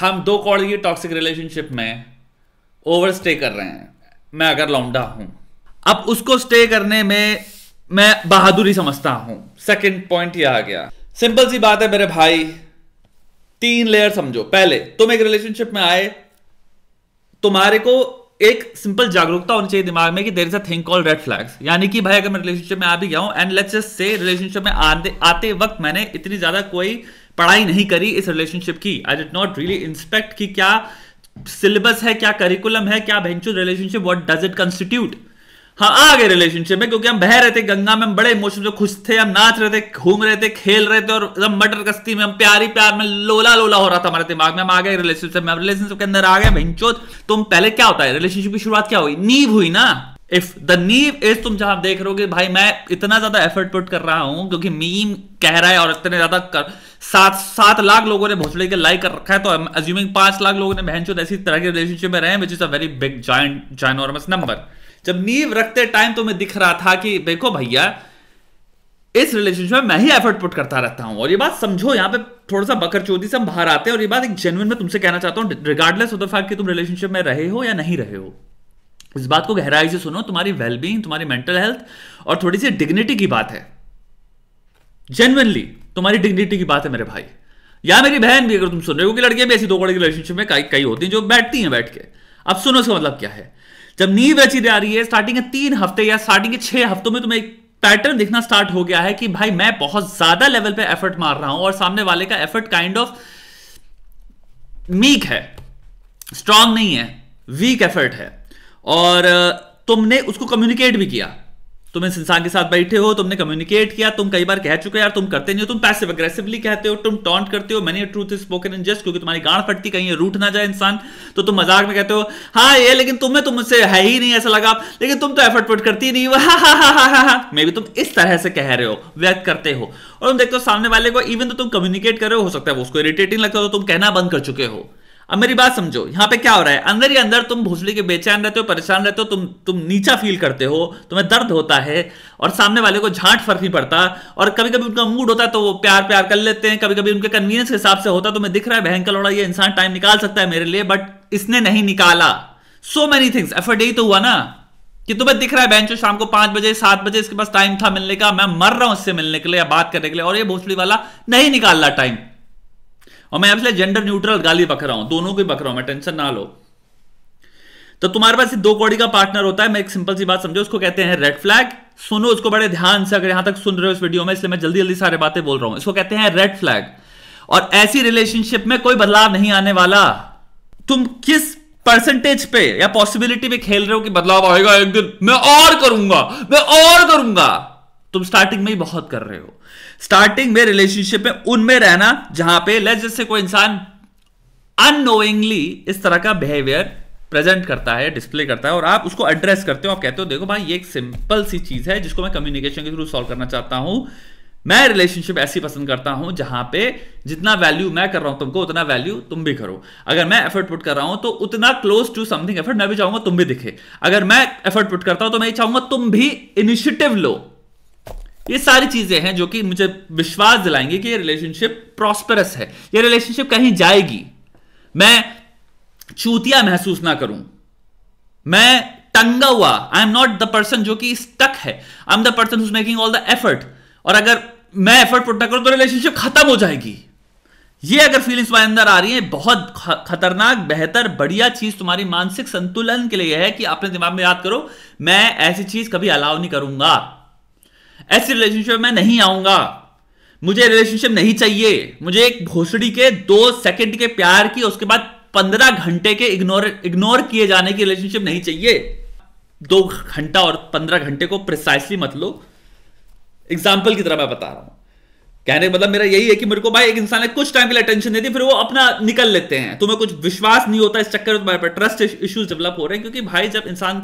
हम दो कॉर्ड की टॉक्सिक रिलेशनशिप में ओवर स्टे कर रहे हैं मैं अगर लौंडा हूं अब उसको स्टे करने में मैं बहादुरी समझता हूं सेकंड पॉइंट यह आ गया सिंपल सी बात है मेरे भाई तीन लेयर समझो पहले तुम एक रिलेशनशिप में आए तुम्हारे को एक सिंपल जागरूकता होनी चाहिए दिमाग में कि there is a thing call red flags यानी कि भाई अगर मैं रिलेशनशिप में आ भी गया हूं and let's just say relationship में आते आते वक्त मैंने इतनी ज्यादा कोई पढ़ाई नहीं करी इस रिलेशनशिप की I did not really inspect कि क्या सिलेबस है क्या करिकुलम है क्या eventual relationship what does it constitute हाँ आ गए रिलेशनशिप में क्योंकि हम बह रहे थे गंगा में हम बड़े इमोशन से खुश थे हम नाच रहे थे घूम रहे थे खेल रहे थे और एकदम मटर कस्ती में हम प्यारी प्यार में लोला लोला हो रहा था हमारे दिमाग में हम आ गए रिलेशनशिप में रिलेशनशिप के अंदर आ गए भेंचोत तुम पहले क्या होता है रिलेशनशिप की शुरुआत क्या हुई नींव हुई ना इफ द नीव इज तुम जहां देख रहे हो भाई मैं इतना ज्यादा एफर्ट पुट कर रहा हूं क्योंकि मीम कह रहा है और इतने ज्यादा कर सात सात लाख लोगों ने भोसले के लाइक कर रखा है तो अज्यूमिंग पांच लाख लोगों ने बहन ऐसी तरह के रिलेशनशिप में रहे हैं which is a very big giant enormous number जब नींव रखते टाइम तुम्हें तो दिख रहा था कि देखो भैया इस रिलेशनशिप में मैं ही एफर्ट पुट करता रहता हूं और ये बात समझो यहां पे थोड़ा सा बकर चौधरी से हम बाहर आते हैं और ये बात एक जेनुअन में तुमसे कहना चाहता हूं रिगार्डलेस ऑफ द फैक्ट कि तुम रिलेशनशिप में रहे हो या नहीं रहे हो इस बात को गहराई से सुनो तुम्हारी वेलबींग तुम्हारी मेंटल हेल्थ और थोड़ी सी डिग्निटी की बात है जेनवनली तुम्हारी डिग्निटी की बात है मेरे भाई या मेरी बहन भी अगर तुम सुन रहे हो कि लड़कियां भी ऐसी दो कड़े रिलेशनशिप में कई कई होती हैं जो बैठती हैं बैठ के अब सुनो इसका मतलब क्या है जब नींव रची जा रही है स्टार्टिंग के तीन हफ्ते या स्टार्टिंग के छह हफ्तों में तुम्हें एक पैटर्न दिखना स्टार्ट हो गया है कि भाई मैं बहुत ज्यादा लेवल पे एफर्ट मार रहा हूं और सामने वाले का एफर्ट काइंड ऑफ मीक है स्ट्रांग नहीं है वीक एफर्ट है और तुमने उसको कम्युनिकेट भी किया तुम इस इंसान के साथ बैठे हो तुमने कम्युनिकेट किया तुम कई बार कह चुके हो यार तुम करते नहीं हो तुम पैसिव अग्रेसिवली कहते हो तुम टॉन्ट करते हो many truth is spoken in jest क्योंकि तुम्हारी गांड फटती कहीं रूठ ना जाए इंसान तो तुम मजाक में कहते हो हाँ ये लेकिन तुम्हें तुमसे तो है ही नहीं ऐसा लगा लेकिन तुम तो एफर्ट वर्ट करती नहीं हो हा हा हा हा हा मे बी तुम इस तरह से कह रहे हो व्यक्त करते हो और तुम देखते हो सामने वाले को इवन तो तुम कम्युनिकेट कर रहे हो सकता है उसको इरिटेटिंग लगता हो तो तुम कहना बंद कर चुके हो अब मेरी बात समझो यहाँ पे क्या हो रहा है अंदर ही अंदर तुम भोसड़ी के बेचैन रहते हो परेशान रहते हो तुम तुम नीचा फील करते हो तुम्हें दर्द होता है और सामने वाले को झांट फर्क पड़ता और कभी कभी उनका मूड होता है तो वो प्यार प्यार कर लेते हैं कभी कभी उनके कन्वीनियंस के हिसाब से होता है मैं दिख रहा है भयंकर लौड़ा ये इंसान टाइम निकाल सकता है मेरे लिए बट इसने नहीं निकाला सो मेनी थिंग्स एफर्ट यही तो हुआ ना कि तुम्हें दिख रहा है बेंचो शाम को पांच बजे सात बजे इसके पास टाइम था मिलने का मैं मर रहा हूं इससे मिलने के लिए या बात करने के लिए और ये भोसड़ी वाला नहीं निकाल रहा टाइम और मैं इसलिए जेंडर न्यूट्रल गाली बक रहा हूं दोनों को बक रहा हूं मैं टेंशन ना लो तो तुम्हारे पास दो कौड़ी का पार्टनर होता है मैं एक सिंपल सी बात समझो उसको कहते हैं रेड फ्लैग सुनो उसको बड़े ध्यान से अगर यहां तक सुन रहे हो इस वीडियो में इसलिए मैं जल्दी जल्दी सारे बातें बोल रहा हूं इसको कहते हैं रेड फ्लैग और ऐसी रिलेशनशिप में कोई बदलाव नहीं आने वाला तुम किस परसेंटेज पे या पॉसिबिलिटी पे खेल रहे हो कि बदलाव आएगा एक दिन मैं और करूंगा मैं और करूंगा तुम स्टार्टिंग में ही बहुत कर रहे हो स्टार्टिंग में रिलेशनशिप में उनमें रहना जहां पे लेट्स जैसे कोई इंसान अनोइंगली इस तरह का बिहेवियर प्रेजेंट करता है डिस्प्ले करता है और आप उसको एड्रेस करते हो आप कहते हो देखो भाई ये एक सिंपल सी चीज है जिसको मैं कम्युनिकेशन के थ्रू सॉल्व करना चाहता हूं मैं रिलेशनशिप ऐसी पसंद करता हूं जहां पे जितना वैल्यू मैं कर रहा हूं तुमको उतना वैल्यू तुम भी करो अगर मैं एफर्ट पुट कर रहा हूं तो उतना क्लोज टू समथिंग एफर्ट मैं भी चाहूंगा तुम भी दिखे अगर मैं एफर्ट पुट करता हूं तो मैं चाहूंगा तुम भी इनिशिएटिव लो ये सारी चीजें हैं जो कि मुझे विश्वास दिलाएंगे कि ये रिलेशनशिप प्रॉस्परस है ये रिलेशनशिप कहीं जाएगी मैं चूतिया महसूस ना करूं मैं टंगा हुआ I am not the person जो कि स्टक है I am the person making all the effort और अगर मैं एफर्ट पुट ना करूं तो रिलेशनशिप खत्म हो जाएगी ये अगर फीलिंग्स तुम्हारे अंदर आ रही है बहुत खतरनाक बेहतर बढ़िया चीज तुम्हारी मानसिक संतुलन के लिए है कि अपने दिमाग में याद करो मैं ऐसी चीज कभी अलाउ नहीं करूंगा ऐसी रिलेशनशिप में नहीं आऊंगा मुझे रिलेशनशिप नहीं चाहिए मुझे एक भोसड़ी के दो सेकंड के प्यार की उसके बाद पंद्रह घंटे के इग्नोर इग्नोर किए जाने की रिलेशनशिप नहीं चाहिए दो घंटा और पंद्रह घंटे को प्रिसाइसली मत लो एग्जाम्पल की तरह मैं बता रहा हूं कहने का मतलब मेरा यही है कि मेरे को भाई एक इंसान ने कुछ टाइम के लिए अटेंशन दे दी फिर वो अपना निकल लेते हैं तुम्हें कुछ विश्वास नहीं होता इस चक्कर में तुम्हारे पर ट्रस्ट इश्यूज डेवलप हो रहे हैं क्योंकि भाई जब इंसान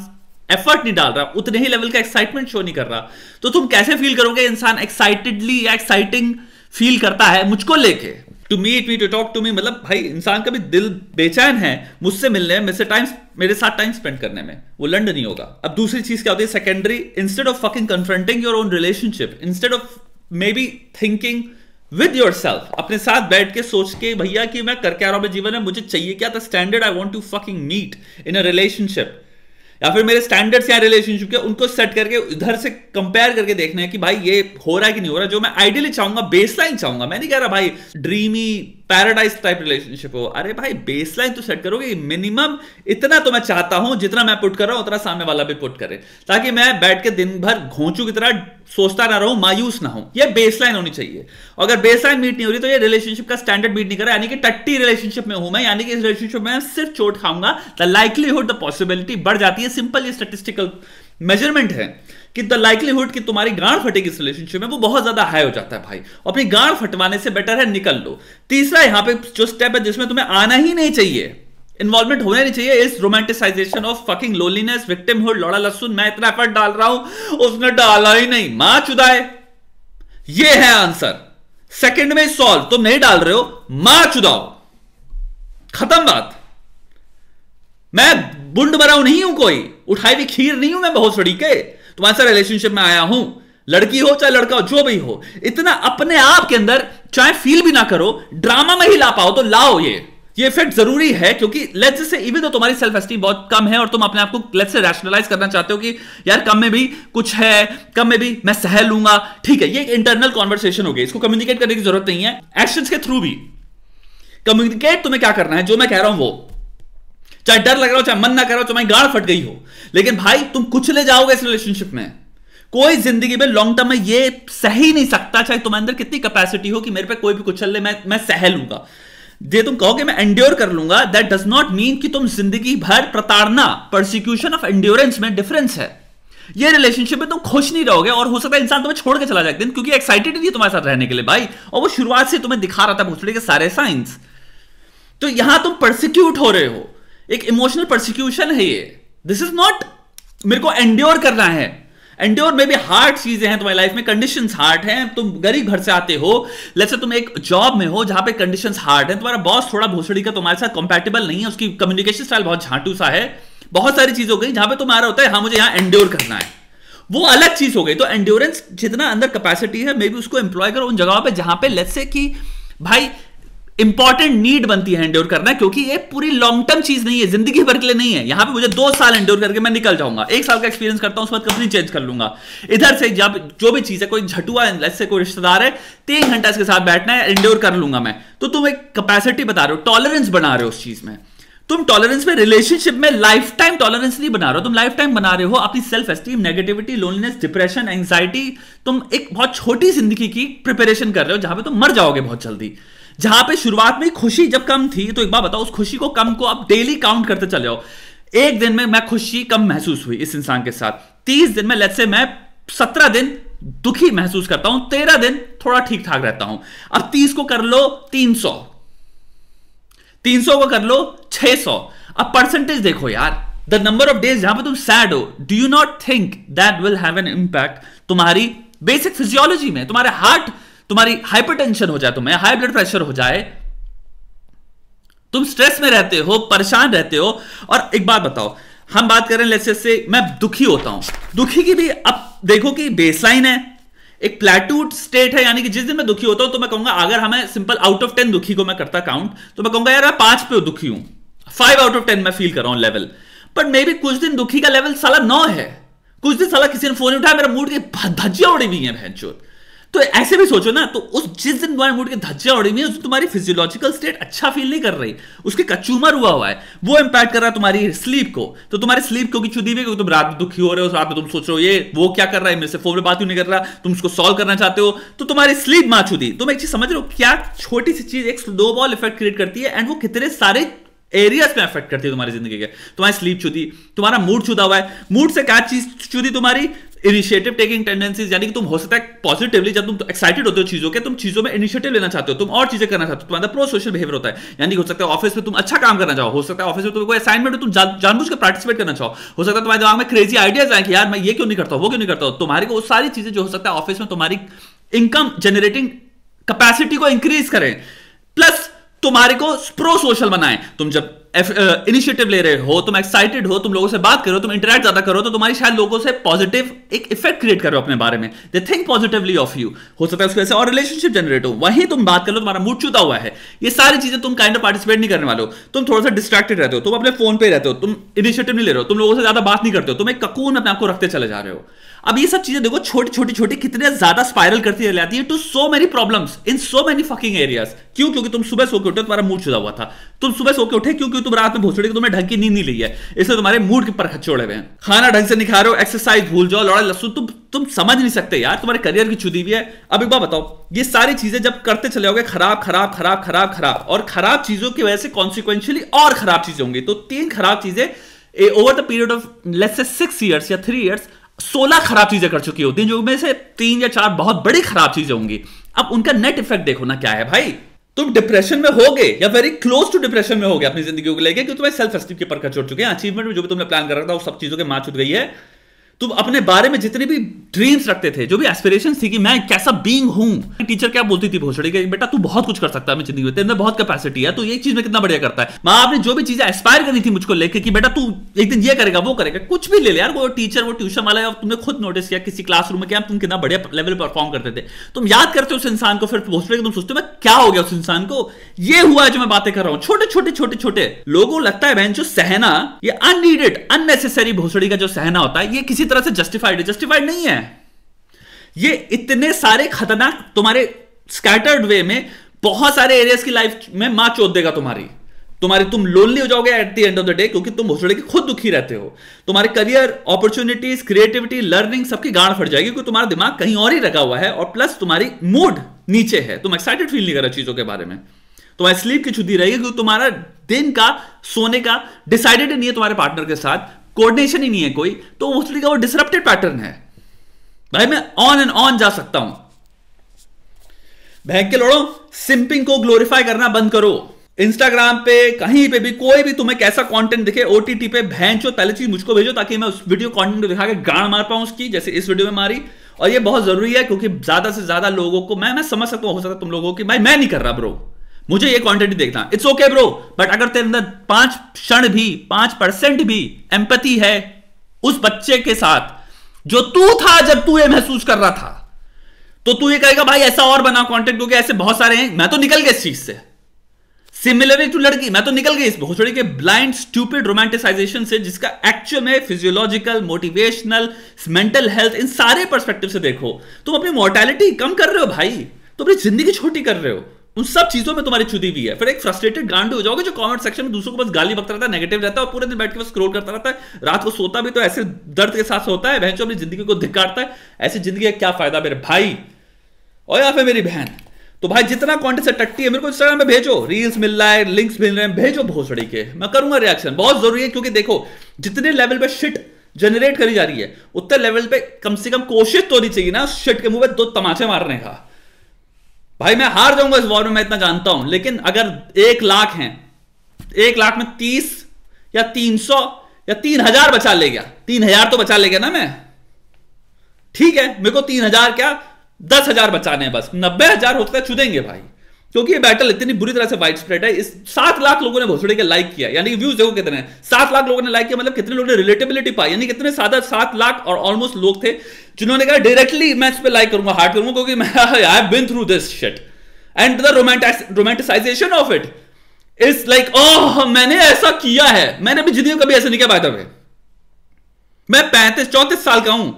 एफर्ट नहीं डाल रहा उतने ही लेवल का एक्साइटमेंट शो नहीं कर रहा तो तुम कैसे फील करोगे इंसान एक्साइटेडली या एक्साइटिंग फील करता है मुझको लेके to meet me to talk to me मतलब भाई इंसान का भी दिल बेचैन है मुझसे मिलने में मेरे टाइम मेरे साथ टाइम स्पेंड करने में वो लंड नहीं होगा अब दूसरी चीज क्या होती है secondary instead of fucking confronting your own relationship instead of maybe thinking with yourself अपने साथ बैठ के सोच के भैया कि मैं करके आ रहा हूं जीवन में मुझे चाहिए क्या था standard I want to fucking meet in a relationship या फिर मेरे स्टैंडर्ड्स या रिलेशनशिप के उनको सेट करके इधर से कंपेयर करके देखना है कि भाई ये हो रहा है कि नहीं हो रहा जो मैं आइडियली चाहूंगा बेसलाइन चाहूंगा मैं नहीं कह रहा भाई ड्रीमी पैराडाइज टाइप रिलेशनशिप हो अरे भाई बेसलाइन तो सेट करोगे मिनिमम इतना तो मैं चाहता हूं जितना मैं पुट कर रहा हूं उतना सामने वाला भी पुट करे ताकि मैं बैठ के दिन भर घोंचू की तरह सोचता ना रहूं मायूस ना हो ये बेसलाइन होनी चाहिए अगर बेसलाइन मीट नहीं हो रही तो ये रिलेशनशिप का स्टैंडर्ड मीट नहीं कर रहा यानी कि टट्टी रिलेशनशिप में हूं मैं यानी कि इस रिलेशनशिप में सिर्फ चोट खाऊंगा द लाइकलीहुड द पॉसिबिलिटी बढ़ जाती है सिंपल ये स्टेटिस्टिकल मेजरमेंट है कि द लाइकलीहुड कि तुम्हारी गांड फटेगी इस रिलेशनशिप में वो बहुत ज्यादा हाई हो जाता है भाई अपनी गांड फटवाने से बेटर है निकल लो तीसरा यहां पे जो स्टेप है जिसमें तुम्हें आना ही नहीं चाहिए इन्वॉल्वमेंट होना नहीं चाहिए इस romanticisation of fucking loneliness victimhood लौड़ा लसुन मैं इतना एफर्ट डाल रहा हूं उसने डाला ही नहीं मां चुदाए ये है आंसर सेकंड में सॉल्व तुम नहीं डाल रहे हो मां चुदाओ खत्म बात मैं बुंड बराव नहीं हूं कोई उठाई भी खीर नहीं हूं मैं बहुत सड़ी के तुम्हारे साथ रिलेशनशिप में आया हूं लड़की हो चाहे लड़का हो जो भी हो इतना अपने आप के अंदर चाहे फील भी ना करो ड्रामा में ही ला पाओ तो लाओ ये ये इफेक्ट जरूरी है क्योंकि लेट्स से इवन तो तुम्हारी सेल्फ एस्टीम बहुत कम है और तुम अपने आप को लेट्स से रैशनलाइज करना चाहते हो कि यार कम में भी कुछ है कम में भी मैं सह लूंगा ठीक है ये एक इंटरनल कॉन्वर्सेशन होगी इसको कम्युनिकेट करने की जरूरत नहीं है एक्शन के थ्रू भी कम्युनिकेट तुम्हें क्या करना है जो मैं कह रहा हूं वो चाहे डर लग रहा हो चाहे मन ना कर रहा हो तुम्हारी गाड़ फट गई हो लेकिन भाई तुम कुछ ले जाओगे इस रिलेशनशिप में कोई जिंदगी में लॉन्ग टर्म में ये सह ही नहीं सकता चाहे तुम्हारे अंदर कितनी कैपेसिटी हो कि मेरे पे कोई भी कुछ ले मैं मैं सह लूंगा जे तुम कहोगे मैं एंड्योर कर लूंगा दैट डज नॉट मीन कि तुम जिंदगी भर प्रताड़ना परसिक्यूशन ऑफ एंड्योरेंस में डिफरेंस है ये रिलेशनशिप में तुम खुश नहीं रहोगे और हो सकता है इंसान तुम्हें छोड़ के चला जाए दिन क्योंकि एक्साइटेड नहीं है तुम्हारे साथ रहने के लिए भाई और वो शुरुआत से तुम्हें दिखा रहा था भोसले के सारे साइंस तो यहां तुम परसिक्यूट हो रहे हो एक इमोशनल प्रोसिक्यूशन है ये दिस इज नॉट मेरे को एंड्योर करना है एंड्योर में भी हार्ड चीजें हैं तुम्हारी लाइफ में कंडीशन हार्ड हैं तुम गरीब घर से आते हो जैसे तुम एक जॉब में हो जहां पे कंडीशन हार्ड हैं तुम्हारा बॉस थोड़ा भोसड़ी का तुम्हारे साथ कंपेटेबल नहीं है उसकी कम्युनिकेशन स्टाइल बहुत झांटू सा है बहुत सारी चीज हो गई जहां पे तुम्हारा होता है हाँ मुझे यहां एंड्योर करना है वो अलग चीज हो गई तो एंड्योरेंस जितना अंदर कैपेसिटी है मे बी उसको एम्प्लॉय करो उन जगहों पर जहां पर लेट से कि भाई इंपॉर्टेंट नीड बनती है एंड्योर करना क्योंकि ये पूरी लॉन्ग टर्म चीज नहीं है जिंदगी भर के लिए नहीं है यहां पे मुझे दो साल एंड्योर करके मैं निकल जाऊंगा एक साल का एक्सपीरियंस करता हूं उस बाद कंपनी चेंज कर लूंगा इधर से जब जो भी चीज है कोई झटुआ से कोई रिश्तेदार है तीन घंटा इसके साथ बैठना है एंड्योर कर लूंगा मैं तो तुम एक कैपेसिटी बता रहे हो टॉलरेंस बना रहे हो उस चीज में तुम टॉलरेंस में रिलेशनशिप में लाइफ टाइम टॉलरेंस नहीं बना रहे हो तुम लाइफ टाइम बना रहे हो अपनी self esteem negativity loneliness depression anxiety तुम एक बहुत छोटी जिंदगी की प्रिपरेशन कर रहे हो जहां पे तुम मर जाओगे बहुत जल्दी जहां पे शुरुआत में खुशी जब कम थी तो एक बार बताओ उस खुशी को कम को आप डेली काउंट करते चले जाओ एक दिन में मैं खुशी कम महसूस हुई इस इंसान के साथ तीस दिन में लेट से मैं सत्रह दिन दुखी महसूस करता हूं तेरह दिन थोड़ा ठीक ठाक रहता हूं अब तीस को कर लो तीन सौ तीन सौ को कर लो छह सौ अब परसेंटेज देखो यार द नंबर ऑफ डेज जहां पर तुम सैड हो do you not think that will have an impact तुम्हारी बेसिक फिजियोलॉजी में तुम्हारे हार्ट तुम्हारी हाइपरटेंशन हो जाए तुम्हें हाई ब्लड प्रेशर हो जाए तुम स्ट्रेस में रहते हो परेशान रहते हो और एक बात बताओ हम बात करें लेसे से मैं दुखी होता हूं दुखी की भी अब देखो कि बेसलाइन है एक प्लेटूड स्टेट है यानी कि जिस दिन मैं दुखी होता हूं तो मैं कहूंगा अगर हमें सिंपल आउट ऑफ टेन दुखी को मैं करता काउंट तो मैं कहूंगा यार मैं पांच पे दुखी हूं फाइव आउट ऑफ टेन मैं फील कर रहा हूं लेवल बट मे बी कुछ दिन दुखी का लेवल साला नौ है कुछ दिन साला किसी ने फोन उठाया मेरा मूड की धज्जिया उड़ी हुई है भैंचोत तो ऐसे भी सोचो ना तो उस जिस दिन तुम्हारे मूड के धज्जा उड़ी हुई है तुम्हारी फिजियोलॉजिकल स्टेट अच्छा फील नहीं कर रही उसके कचूमर हुआ हुआ है वो इंपैक्ट कर रहा है तुम्हारी स्लीप को तो तुम्हारे स्लीप क्योंकि छुदी हुई क्योंकि तुम रात में दुखी हो रहे हो रात में तुम सोच रहे हो ये वो क्या कर रहा है मेरे से फोन में बात क्यों नहीं कर रहा तुम उसको सॉल्व करना चाहते हो तो तुम्हारी स्लीप माँ छुदी तुम एक चीज समझ रहे हो क्या छोटी सी चीज एक स्लो बॉल इफेक्ट क्रिएट करती है एंड वो कितने सारे एरियाज में अफेक्ट करती है तुम्हारी जिंदगी के तुम्हारी स्लीप चुदी तुम्हारा मूड छुदा हुआ है मूड से क्या चीज चुदी तुम्हारी इनिशिएटिव टेकिंग टेंडेंसीज यानी कि तुम हो सकता है पॉजिटिवली जब तुम एक्साइटेड होते हो चीजों के तुम चीजों में इनिशिएटिव लेना चाहते हो तुम और चीजें करना चाहते हो तुम्हारा प्रो सोशल बिहेवियर होता है यानी हो सकता है ऑफिस में तुम अच्छा काम करना चाहो हो सकता है ऑफिस में तुम्हें कोई असाइनमेंट तुम जानबूझ के पार्टिसिपेट करना चाहो हो सकता है तुम्हारे दिमाग में क्रेजी आइडियाज आए कि यार मैं ये क्यों नहीं करता हूँ वो क्यों नहीं करता हूं तुम्हारी वो सारी चीजें जो हो सकता है ऑफिस में तुम्हारी इनकम जनरेटिंग कैपेसिटी को इंक्रीज करें प्लस तुम्हारे को प्रो सोशल बनाए तुम जब इनिशिएटिव uh, ले रहे हो तुम एक्साइटेड हो तुम लोगों से बात करो तुम इंटरेक्ट ज्यादा करो तो तुम्हारी शायद लोगों से पॉजिटिव एक इफेक्ट क्रिएट करो अपने बारे में they think positively of you हो सकता है उसकी वजह से और रिलेशनशिप जनरेट हो वहीं तुम बात कर लो तुम्हारा मूड चुता हुआ है ये सारी चीजें तुम काइंड ऑफ पार्टिसिपेट नहीं करने वाले हो तुम थोड़ा सा डिस्ट्रैक्टेड रहते हो तुम अपने फोन पे रहते हो तुम इनिशिएटिव नहीं ले रहे हो तुम लोगों से ज्यादा बात नहीं करते हो तुम एक ककून अपने आपको रखते चले जा रहे हो अब ये सब चीजें देखो छोटी छोटी छोटी कितने ज्यादा स्पाइरल करती चली जाती है to so many problems in so many fucking areas क्यों क्योंकि तुम सुबह सो के उठे तुम्हारा मूड चुदा हुआ था तुम सुबह सो के उठे क्योंकि तुम रात में भोसड़ी को तुमने ढंग की नींद नहीं ली है इसलिए तुम्हारे मूड के पर छोड़े हुए हैं खाना ढंग से नहीं रहे हो एक्सरसाइज भूल जाओ लौड़ा लसू तुम तुम समझ नहीं सकते यार तुम्हारे करियर की छुदी हुई है अब एक बार बताओ ये सारी चीजें जब करते चले जाओगे खराब खराब खराब खराब खराब और खराब चीजों की वजह से कॉन्सिक्वेंशियली और खराब चीजें होंगी तो तीन खराब चीजें over the period of less से सिक्स ईयर्स या थ्री ईयर्स सोलह खराब चीजें कर चुकी होती हैं जो में से तीन या चार बहुत बड़ी खराब चीजें होंगी अब उनका नेट इफेक्ट देखो ना क्या है भाई तुम डिप्रेशन में हो गए या वेरी क्लोज टू डिप्रेशन में हो गए अपनी जिंदगी को लेकर क्योंकि तुम्हें सेल्फ एस्टीम के पर चुट चुके हैं अचीवमेंट में जो भी तुमने प्लान कर रखा था वो सब चीजों के माँ छूट गई है तुम अपने बारे में जितने भी ड्रीम्स रखते थे जो भी एस्पिरेशन थी कि मैं कैसा बींग हूं टीचर क्या बोलती थी भोसड़ी के बेटा तू बहुत कुछ कर सकता है जिंदगी में तेरे बहुत कैपेसिटी है तो ये चीज में कितना बढ़िया करता है माँ आपने जो भी चीजें एस्पायर करनी थी मुझको लेकर कि बेटा तू एक दिन ये करेगा वो करेगा कुछ भी ले ले यार वो टीचर वो ट्यूशन वाला तुमने खुद नोटिस किया किसी क्लासरूम में क्या तुम कितना बढ़िया लेवल परफॉर्म करते थे तुम याद करते हो उस इंसान को फिर भोसड़ी तुम सोचते हो क्या हो गया उस इंसान को ये हुआ जो मैं बातें कर रहा हूँ छोटे छोटे छोटे छोटे लोगों लगता है बहन जो सहना ये अनिडेड अननेसेसरी भोसड़ी का जो सहना होता है ये किसी तरह से जस्टिफाइड है जस्टिफाइड नहीं है ये इतने सारे खतरनाक तुम्हारे स्कैटर्ड वे में बहुत सारे एरियाज की लाइफ में मां चोद देगा तुम्हारी तुम्हारी तुम लोनली हो जाओगे at the end of the day क्योंकि तुम भोसड़े के खुद दुखी रहते हो तुम्हारे करियर अपॉर्चुनिटीज क्रिएटिविटी लर्निंग सबकी गाड़ फट जाएगी क्योंकि तुम्हारा दिमाग कहीं और ही रखा हुआ है और प्लस तुम्हारी मूड नीचे है तुम एक्साइटेड फील नहीं कर रहे चीजों के बारे में तुम्हारी स्लीप की छुट्टी रहेगी क्योंकि तुम्हारा दिन का सोने का डिसाइडेड नहीं है तुम्हारे पार्टनर के साथ कोऑर्डिनेशन ही नहीं है कोई तो मोस्टली का वो डिसरप्टेड पैटर्न है भाई मैं ऑन एंड ऑन जा सकता हूं भैंक के लोड़ो सिंपिंग को ग्लोरीफाई करना बंद करो इंस्टाग्राम पे कहीं पे भी कोई भी तुम्हें कैसा कंटेंट दिखे ओटीटी पे भैंचो पहले चीज मुझको भेजो ताकि मैं उस वीडियो कंटेंट को दिखा के गाड़ मार पाऊं उसकी जैसे इस वीडियो में मारी और ये बहुत जरूरी है क्योंकि ज्यादा से ज्यादा लोगों को मैं मैं समझ सकता हूं हो सकता तुम लोगों की भाई मैं नहीं कर रहा ब्रो मुझे ये क्वांटिटी देखना इट्स ओके ब्रो बट अगर तेरे अंदर पांच क्षण भी पांच परसेंट भी एम्पति है उस बच्चे के साथ जो तू था जब तू ये महसूस कर रहा था तो तू ये कहेगा भाई ऐसा और बना कॉन्टेक्ट क्योंकि ऐसे बहुत सारे हैं मैं तो निकल गया इस चीज से सिमिलरली टू लड़की मैं तो निकल गई इस भोसड़ी के ब्लाइंड स्टूपिड रोमांटिसाइजेशन से जिसका एक्चुअल में फिजियोलॉजिकल मोटिवेशनल मेंटल हेल्थ इन सारे परस्पेक्टिव से देखो तुम अपनी मोर्टेलिटी कम कर रहे हो भाई तुम अपनी जिंदगी छोटी कर रहे हो उन सब चीजों में तुम्हारी छुदी हुई है फिर एक फ्रस्ट्रेटेड गांड हो जाओगे जो कमेंट सेक्शन में दूसरों को बस गाली बकता रहता है नेगेटिव रहता है और पूरे दिन बैठ के बस स्क्रोल करता रहता है रात को सोता भी तो ऐसे दर्द के साथ सोता है बहन अपनी जिंदगी को धिकारता है ऐसी जिंदगी का क्या फायदा मेरे भाई और या फिर मेरी बहन तो भाई जितना कॉन्टेंट से टट्टी है मेरे को इंस्टाग्राम में भेजो रील्स मिल रहा है लिंक्स मिल रहे हैं भेजो भोसड़ी के मैं करूंगा रिएक्शन बहुत जरूरी है क्योंकि देखो जितने लेवल पर शिट जनरेट करी जा रही है उतने लेवल पे कम से कम कोशिश तो होनी चाहिए ना शिट के मुंह पे दो तमाचे मारने का भाई मैं हार जाऊंगा इस वॉर में मैं इतना जानता हूं लेकिन अगर एक लाख है एक लाख में तीस या तीन सौ या तीन हजार बचा ले गया तीन हजार तो बचा ले गया ना मैं ठीक है मेरे को तीन हजार क्या दस हजार बचाने हैं बस नब्बे हजार होते चुदेंगे तो भाई क्योंकि ये बैटल इतनी बुरी तरह से वाइड स्प्रेड है इस सात लाख लोगों ने भोसड़े के लाइक किया यानी कि व्यूज देखो कितने हैं सात लाख लोगों ने लाइक किया मतलब कितने लोगों ने रिलेटेबिलिटी पाई यानी कितने सादा सात लाख और ऑलमोस्ट लोग थे जिन्होंने कहा डायरेक्टली मैं इस पर लाइक करूंगा हार्ट करूंगा क्योंकि मैं I have been through this shit and the romanticisation of it is like oh मैंने ऐसा किया है मैंने भी जिंदगी कभी ऐसा नहीं किया पाया था मैं पैंतीस चौंतीस साल का हूं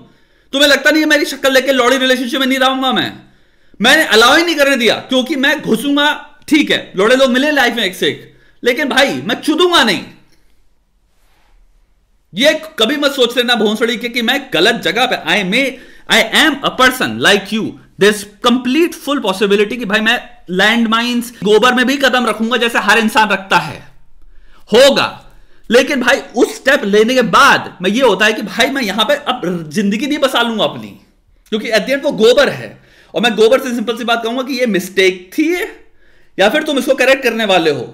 तुम्हें लगता नहीं है मेरी शक्ल लेके लॉडी रिलेशनशिप में नहीं रहूंगा मैं मैंने अलाउ ही नहीं करने दिया क्योंकि मैं घुसूंगा ठीक है लोड़े लोग मिले लाइफ में एक से एक लेकिन भाई मैं चुदूंगा नहीं ये कभी मत सोच लेना भोंसड़ी के कि मैं गलत जगह पे I may I am a person like you this complete full possibility कि भाई मैं लैंड माइन्स गोबर में भी कदम रखूंगा जैसे हर इंसान रखता है होगा लेकिन भाई उस स्टेप लेने के बाद मैं ये होता है कि भाई मैं यहां पे अब जिंदगी नहीं बसा लूंगा अपनी क्योंकि एट वो गोबर है और मैं गोबर से सिंपल सी बात कहूंगा कि ये मिस्टेक थी ये या फिर तुम इसको करेक्ट करने वाले हो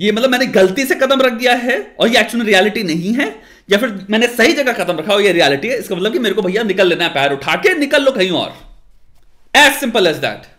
ये मतलब मैंने गलती से कदम रख दिया है और ये एक्चुअल रियलिटी नहीं है या फिर मैंने सही जगह कदम रखा हो ये रियलिटी है इसका मतलब कि मेरे को भैया निकल लेना है पैर उठा के निकल लो कहीं और एज सिंपल एज दैट